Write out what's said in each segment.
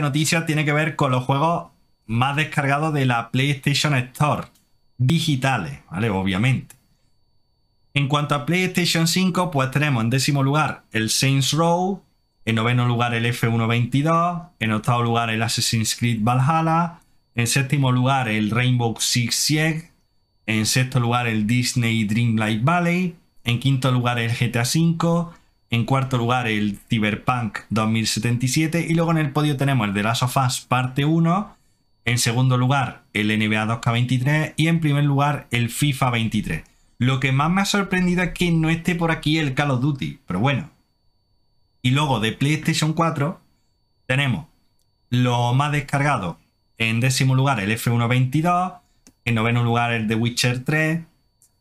noticia tiene que ver con los juegos más descargados de la PlayStation Store. Digitales, ¿vale? Obviamente. En cuanto a PlayStation 5, pues tenemos en décimo lugar el Saints Row, en noveno lugar el F122, en octavo lugar el Assassin's Creed Valhalla, en séptimo lugar el Rainbow Six Siege, en sexto lugar el Disney Dreamlight Valley, en quinto lugar el GTA V, en cuarto lugar, el Cyberpunk 2077. Y luego en el podio tenemos el The Last of Us Parte 1. En segundo lugar, el NBA 2K23. Y en primer lugar, el FIFA 23. Lo que más me ha sorprendido es que no esté por aquí el Call of Duty. Pero bueno. Y luego de PlayStation 4 tenemos lo más descargado. En décimo lugar, el F1 22. En noveno lugar, el The Witcher 3.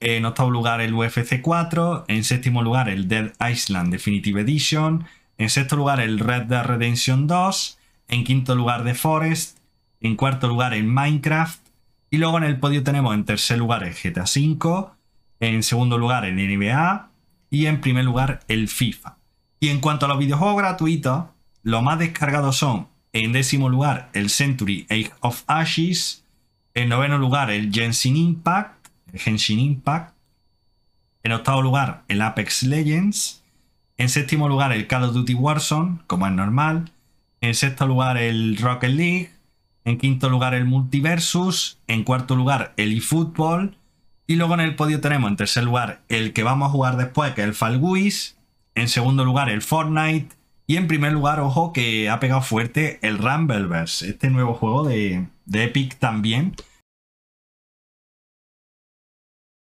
En octavo lugar el UFC 4. En séptimo lugar el Dead Island Definitive Edition. En sexto lugar el Red Dead Redemption 2. En quinto lugar The Forest. En cuarto lugar el Minecraft. Y luego en el podio tenemos en tercer lugar el GTA V. En segundo lugar el NBA. Y en primer lugar el FIFA. Y en cuanto a los videojuegos gratuitos, los más descargados son en décimo lugar el Century Age of Ashes. En noveno lugar el Genshin Impact. Henshin Impact. En octavo lugar, el Apex Legends. En séptimo lugar, el Call of Duty Warzone, como es normal. En sexto lugar, el Rocket League. En quinto lugar, el Multiversus. En cuarto lugar, el eFootball. Y luego en el podio tenemos en tercer lugar el que vamos a jugar después, que es el Fall En segundo lugar, el Fortnite. Y en primer lugar, ojo, que ha pegado fuerte el Rumbleverse, este nuevo juego de, de Epic también,